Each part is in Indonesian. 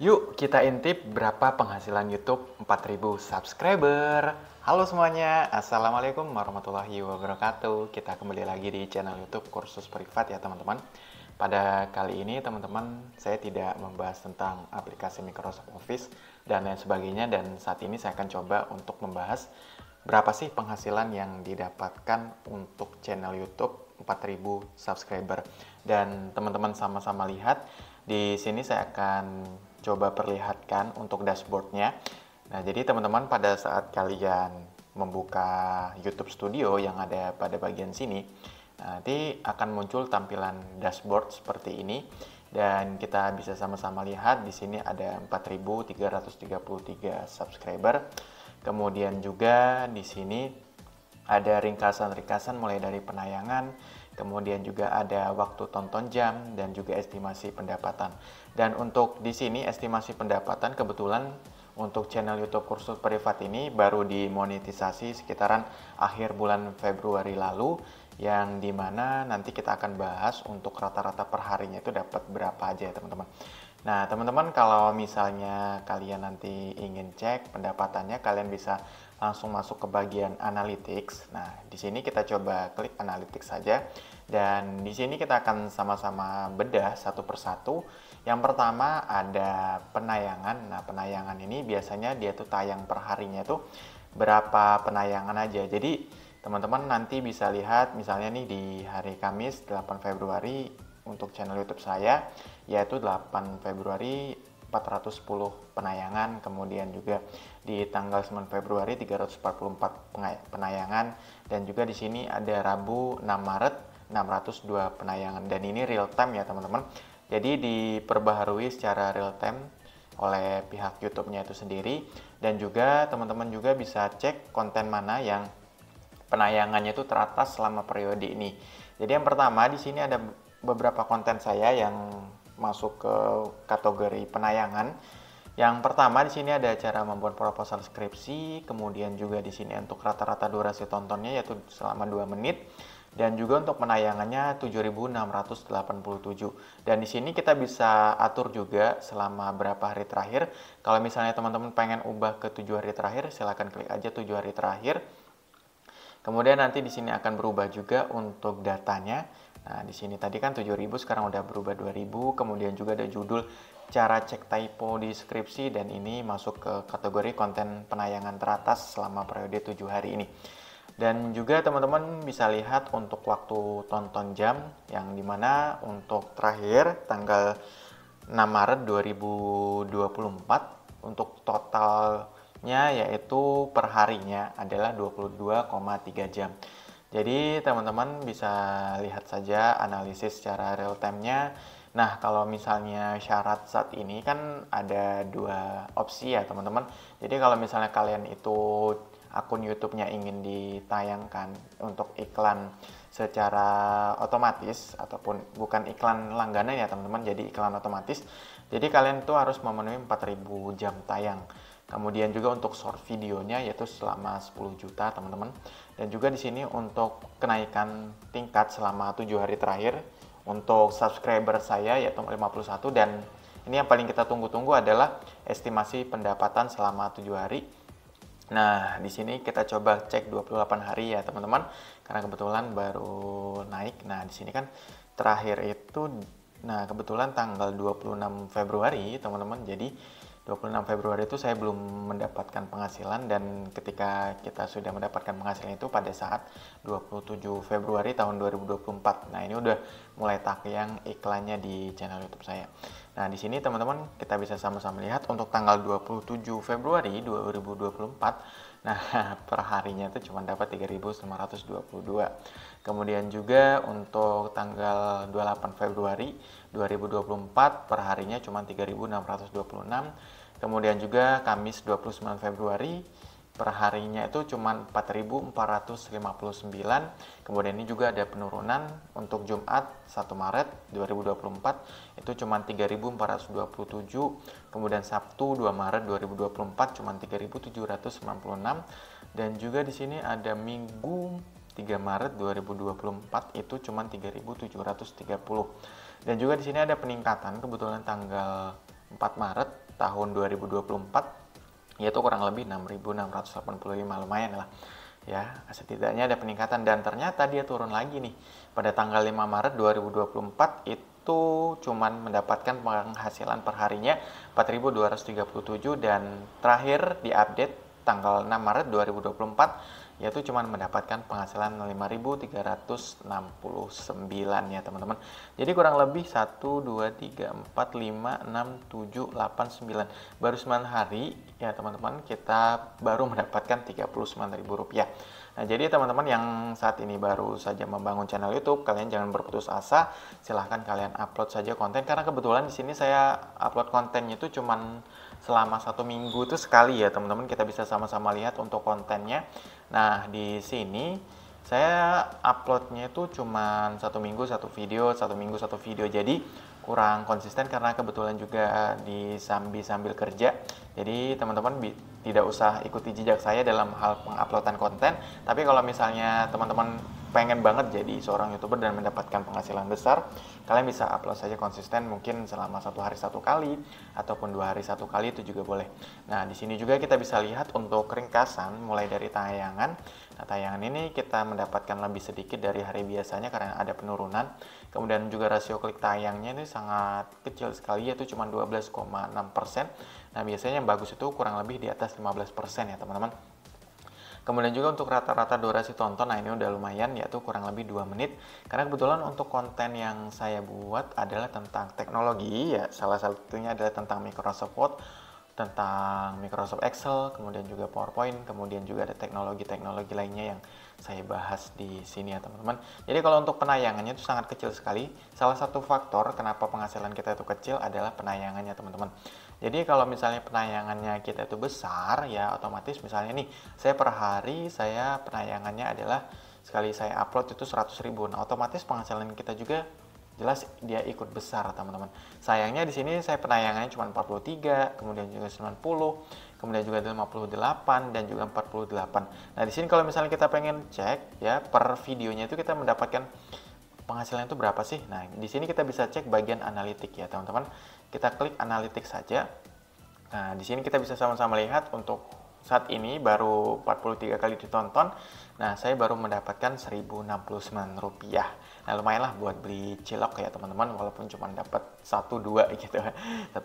Yuk kita intip berapa penghasilan YouTube 4000 subscriber. Halo semuanya, Assalamualaikum warahmatullahi wabarakatuh. Kita kembali lagi di channel YouTube Kursus Privat ya teman-teman. Pada kali ini teman-teman saya tidak membahas tentang aplikasi Microsoft Office dan lain sebagainya dan saat ini saya akan coba untuk membahas berapa sih penghasilan yang didapatkan untuk channel YouTube 4000 subscriber. Dan teman-teman sama-sama lihat di sini saya akan coba perlihatkan untuk dashboardnya. Nah, jadi teman-teman pada saat kalian membuka YouTube Studio yang ada pada bagian sini, nanti akan muncul tampilan dashboard seperti ini dan kita bisa sama-sama lihat di sini ada 4.333 subscriber. Kemudian juga di sini ada ringkasan-ringkasan mulai dari penayangan, kemudian juga ada waktu tonton jam dan juga estimasi pendapatan. Dan untuk di sini estimasi pendapatan kebetulan untuk channel YouTube kursus privat ini baru dimonetisasi sekitaran akhir bulan Februari lalu yang dimana nanti kita akan bahas untuk rata-rata perharinya itu dapat berapa aja ya teman-teman. Nah teman-teman kalau misalnya kalian nanti ingin cek pendapatannya kalian bisa langsung masuk ke bagian analytics. Nah, di sini kita coba klik analytics saja dan di sini kita akan sama-sama bedah satu persatu. Yang pertama ada penayangan. Nah, penayangan ini biasanya dia tuh tayang per harinya tuh berapa penayangan aja. Jadi, teman-teman nanti bisa lihat misalnya nih di hari Kamis 8 Februari untuk channel YouTube saya yaitu 8 Februari 410 penayangan, kemudian juga di tanggal 9 Februari 344 penayangan dan juga di sini ada Rabu 6 Maret 602 penayangan dan ini real time ya teman-teman. Jadi diperbaharui secara real time oleh pihak YouTube-nya itu sendiri dan juga teman-teman juga bisa cek konten mana yang penayangannya itu teratas selama periode ini. Jadi yang pertama di sini ada beberapa konten saya yang masuk ke kategori penayangan. Yang pertama di sini ada cara membuat proposal skripsi, kemudian juga di sini untuk rata-rata durasi tontonnya yaitu selama 2 menit dan juga untuk penayangannya 7687. Dan di sini kita bisa atur juga selama berapa hari terakhir. Kalau misalnya teman-teman pengen ubah ke 7 hari terakhir, silahkan klik aja 7 hari terakhir. Kemudian nanti di sini akan berubah juga untuk datanya. Nah, di sini tadi kan 7000 sekarang udah berubah 2000, kemudian juga ada judul cara cek typo di skripsi dan ini masuk ke kategori konten penayangan teratas selama periode 7 hari ini. Dan juga teman-teman bisa lihat untuk waktu tonton jam yang dimana untuk terakhir tanggal 6 Maret 2024 untuk totalnya yaitu perharinya adalah 22,3 jam. Jadi teman-teman bisa lihat saja analisis secara real time-nya. Nah, kalau misalnya syarat saat ini kan ada dua opsi ya teman-teman. Jadi kalau misalnya kalian itu akun YouTube-nya ingin ditayangkan untuk iklan secara otomatis ataupun bukan iklan langganan ya teman-teman, jadi iklan otomatis. Jadi kalian tuh harus memenuhi 4000 jam tayang. Kemudian juga untuk short videonya yaitu selama 10 juta teman-teman. Dan juga di sini untuk kenaikan tingkat selama 7 hari terakhir untuk subscriber saya yaitu 51 dan ini yang paling kita tunggu-tunggu adalah estimasi pendapatan selama 7 hari. Nah, di sini kita coba cek 28 hari ya, teman-teman. Karena kebetulan baru naik. Nah, di sini kan terakhir itu nah kebetulan tanggal 26 Februari, teman-teman. Jadi 26 Februari itu saya belum mendapatkan penghasilan dan ketika kita sudah mendapatkan penghasilan itu pada saat 27 Februari tahun 2024. Nah, ini udah mulai tak yang iklannya di channel YouTube saya. Nah, di sini teman-teman kita bisa sama-sama lihat untuk tanggal 27 Februari 2024. Nah, perharinya itu cuma dapat 3.522. Kemudian juga untuk tanggal 28 Februari 2024 perharinya cuma 3.626 Kemudian juga Kamis 29 Februari perharinya itu cuma 4.459. Kemudian ini juga ada penurunan untuk Jumat 1 Maret 2024 itu cuma 3.427. Kemudian Sabtu 2 Maret 2024 cuma 3.796 dan juga di sini ada Minggu 3 Maret 2024 itu cuma 3.730. Dan juga di sini ada peningkatan kebetulan tanggal 4 Maret tahun 2024 yaitu kurang lebih 6.685 lumayan lah ya setidaknya ada peningkatan dan ternyata dia turun lagi nih pada tanggal 5 Maret 2024 itu cuman mendapatkan penghasilan perharinya 4.237 dan terakhir diupdate tanggal 6 Maret 2024 yaitu cuma mendapatkan penghasilan 5.369 ya teman-teman jadi kurang lebih 1 2 3 4 5 6 7 8 9 baru 9 hari ya teman-teman kita baru mendapatkan 39.000 rupiah nah jadi teman-teman yang saat ini baru saja membangun channel YouTube kalian jangan berputus asa silahkan kalian upload saja konten karena kebetulan di sini saya upload kontennya itu cuman selama satu minggu itu sekali ya teman-teman kita bisa sama-sama lihat untuk kontennya nah di sini saya uploadnya itu cuma satu minggu satu video satu minggu satu video jadi kurang konsisten karena kebetulan juga di sambil sambil kerja jadi teman-teman tidak usah ikuti jejak saya dalam hal penguploadan konten tapi kalau misalnya teman-teman pengen banget jadi seorang youtuber dan mendapatkan penghasilan besar, kalian bisa upload saja konsisten mungkin selama satu hari satu kali ataupun dua hari satu kali itu juga boleh. Nah di sini juga kita bisa lihat untuk ringkasan mulai dari tayangan. Nah tayangan ini kita mendapatkan lebih sedikit dari hari biasanya karena ada penurunan. Kemudian juga rasio klik tayangnya ini sangat kecil sekali yaitu cuma 12,6 Nah biasanya yang bagus itu kurang lebih di atas 15 ya teman-teman. Kemudian juga untuk rata-rata durasi tonton, nah ini udah lumayan yaitu kurang lebih 2 menit. Karena kebetulan untuk konten yang saya buat adalah tentang teknologi, ya salah satunya adalah tentang Microsoft Word, tentang Microsoft Excel, kemudian juga PowerPoint, kemudian juga ada teknologi-teknologi lainnya yang saya bahas di sini ya teman-teman. Jadi kalau untuk penayangannya itu sangat kecil sekali. Salah satu faktor kenapa penghasilan kita itu kecil adalah penayangannya teman-teman. Jadi kalau misalnya penayangannya kita itu besar ya otomatis misalnya nih saya per hari saya penayangannya adalah sekali saya upload itu 100 ribu. Nah otomatis penghasilan kita juga jelas dia ikut besar teman-teman. Sayangnya di sini saya penayangannya cuma 43, kemudian juga 90, kemudian juga 58 dan juga 48. Nah di sini kalau misalnya kita pengen cek ya per videonya itu kita mendapatkan penghasilan itu berapa sih? Nah, di sini kita bisa cek bagian analitik ya, teman-teman. Kita klik analitik saja. Nah, di sini kita bisa sama-sama lihat untuk saat ini baru 43 kali ditonton. Nah, saya baru mendapatkan 1069 rupiah. Nah, lumayanlah buat beli cilok ya teman-teman, walaupun cuma dapat 1-2 gitu. 1-2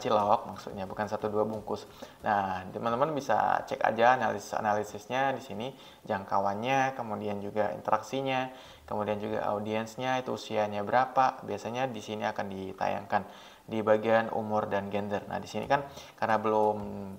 cilok maksudnya, bukan 1-2 bungkus. Nah, teman-teman bisa cek aja analisis-analisisnya di sini, jangkauannya, kemudian juga interaksinya, kemudian juga audiensnya, itu usianya berapa. Biasanya di sini akan ditayangkan di bagian umur dan gender. Nah, di sini kan karena belum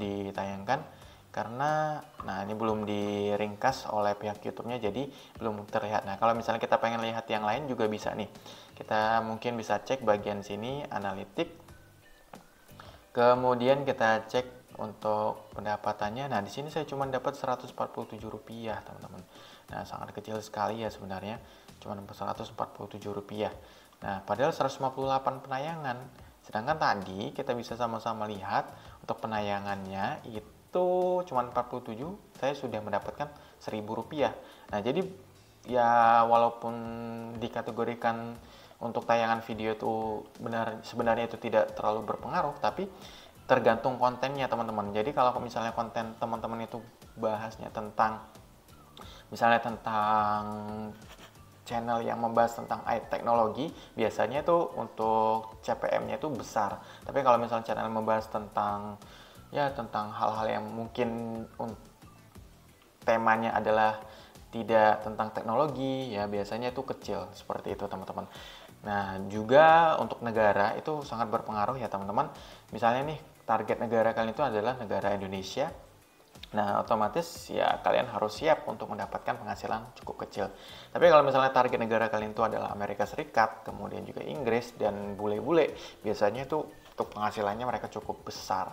ditayangkan karena nah ini belum diringkas oleh pihak YouTube-nya jadi belum terlihat. Nah, kalau misalnya kita pengen lihat yang lain juga bisa nih. Kita mungkin bisa cek bagian sini analitik. Kemudian kita cek untuk pendapatannya. Nah, di sini saya cuma dapat Rp147, teman-teman. Nah, sangat kecil sekali ya sebenarnya. Cuma Rp147. Nah, padahal 158 penayangan Sedangkan tadi kita bisa sama-sama lihat untuk penayangannya itu cuma 47 saya sudah mendapatkan 1000 rupiah. Nah jadi ya walaupun dikategorikan untuk tayangan video itu benar sebenarnya itu tidak terlalu berpengaruh tapi tergantung kontennya teman-teman. Jadi kalau misalnya konten teman-teman itu bahasnya tentang misalnya tentang channel yang membahas tentang ai teknologi biasanya itu untuk CPM-nya itu besar. Tapi kalau misalnya channel membahas tentang ya tentang hal-hal yang mungkin temanya adalah tidak tentang teknologi ya biasanya itu kecil seperti itu teman-teman. Nah, juga untuk negara itu sangat berpengaruh ya teman-teman. Misalnya nih target negara kalian itu adalah negara Indonesia Nah, otomatis ya kalian harus siap untuk mendapatkan penghasilan cukup kecil. Tapi kalau misalnya target negara kalian itu adalah Amerika Serikat, kemudian juga Inggris dan bule-bule, biasanya itu untuk penghasilannya mereka cukup besar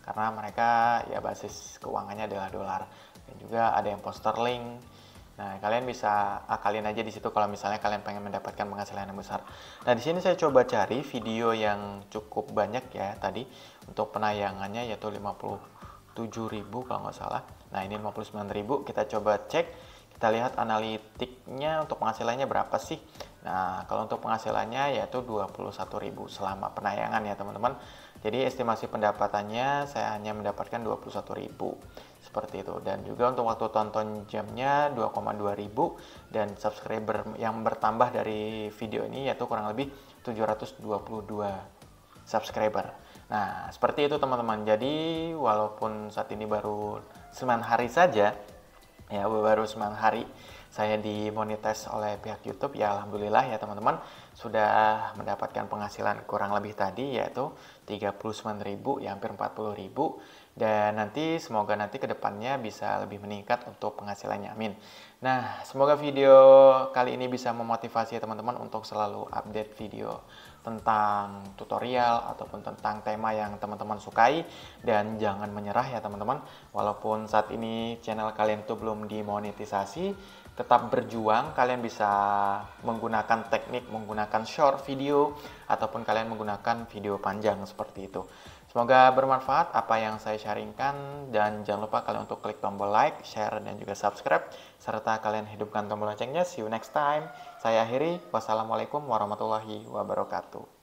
karena mereka ya basis keuangannya adalah dolar dan juga ada yang pound sterling. Nah, kalian bisa akalin aja di situ kalau misalnya kalian pengen mendapatkan penghasilan yang besar. Nah, di sini saya coba cari video yang cukup banyak ya tadi untuk penayangannya yaitu 50 ribu kalau nggak salah. Nah, ini 59.000. Kita coba cek, kita lihat analitiknya untuk penghasilannya berapa sih. Nah, kalau untuk penghasilannya yaitu 21.000 selama penayangan ya, teman-teman. Jadi estimasi pendapatannya saya hanya mendapatkan 21.000 seperti itu dan juga untuk waktu tonton jamnya ribu dan subscriber yang bertambah dari video ini yaitu kurang lebih 722 subscriber. Nah, seperti itu teman-teman. Jadi, walaupun saat ini baru 9 hari saja, ya baru 9 hari saya dimonites oleh pihak YouTube, ya alhamdulillah ya teman-teman sudah mendapatkan penghasilan kurang lebih tadi yaitu 39.000 ya hampir ribu dan nanti semoga nanti kedepannya bisa lebih meningkat untuk penghasilannya amin. Nah, semoga video kali ini bisa memotivasi teman-teman untuk selalu update video tentang tutorial ataupun tentang tema yang teman-teman sukai dan jangan menyerah ya teman-teman walaupun saat ini channel kalian itu belum dimonetisasi tetap berjuang kalian bisa menggunakan teknik menggunakan short video ataupun kalian menggunakan video panjang seperti itu Semoga bermanfaat apa yang saya sharingkan dan jangan lupa kalian untuk klik tombol like, share, dan juga subscribe serta kalian hidupkan tombol loncengnya. See you next time. Saya akhiri. Wassalamualaikum warahmatullahi wabarakatuh.